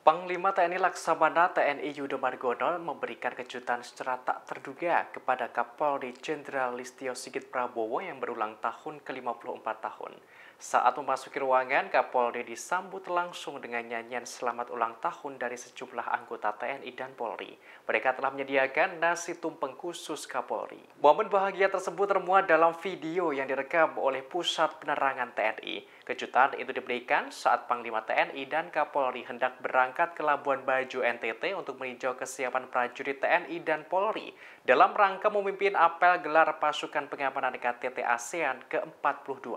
Panglima TNI Laksamana TNI Yudo Margono memberikan kejutan secara tak terduga kepada Kapolri Jenderal Listio Sigit Prabowo yang berulang tahun ke-54 tahun. Saat memasuki ruangan, Kapolri disambut langsung dengan nyanyian selamat ulang tahun dari sejumlah anggota TNI dan Polri. Mereka telah menyediakan nasi tumpeng khusus Kapolri. Momen bahagia tersebut termuat dalam video yang direkam oleh Pusat Penerangan TNI. Kejutan itu diberikan saat Panglima TNI dan Kapolri hendak berangkat ke Labuan Bajo NTT untuk meninjau kesiapan prajurit TNI dan Polri dalam rangka memimpin apel gelar pasukan pengamanan KTT ASEAN ke-42.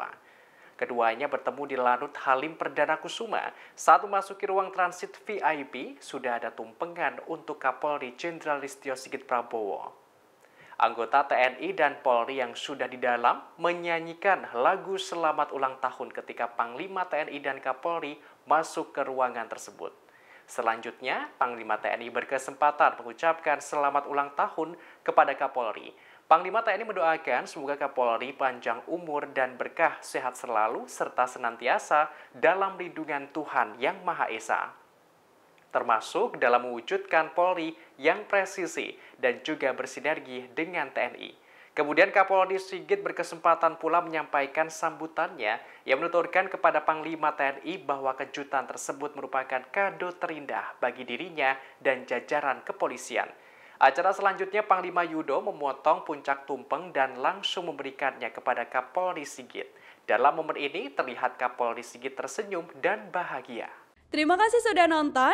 Keduanya bertemu di Lanut Halim Perdana Kusuma. Saat memasuki ruang transit VIP, sudah ada tumpengan untuk Kapolri Jenderal Listio Sigit Prabowo. Anggota TNI dan Polri yang sudah di dalam menyanyikan lagu selamat ulang tahun ketika Panglima TNI dan Kapolri masuk ke ruangan tersebut. Selanjutnya, Panglima TNI berkesempatan mengucapkan selamat ulang tahun kepada Kapolri. Panglima TNI mendoakan semoga Kapolri panjang umur dan berkah sehat selalu serta senantiasa dalam lindungan Tuhan Yang Maha Esa termasuk dalam mewujudkan Polri yang presisi dan juga bersinergi dengan TNI. Kemudian Kapolri Sigit berkesempatan pula menyampaikan sambutannya yang menuturkan kepada Panglima TNI bahwa kejutan tersebut merupakan kado terindah bagi dirinya dan jajaran kepolisian. Acara selanjutnya Panglima Yudo memotong puncak tumpeng dan langsung memberikannya kepada Kapolri Sigit. Dalam momen ini terlihat Kapolri Sigit tersenyum dan bahagia. Terima kasih sudah nonton.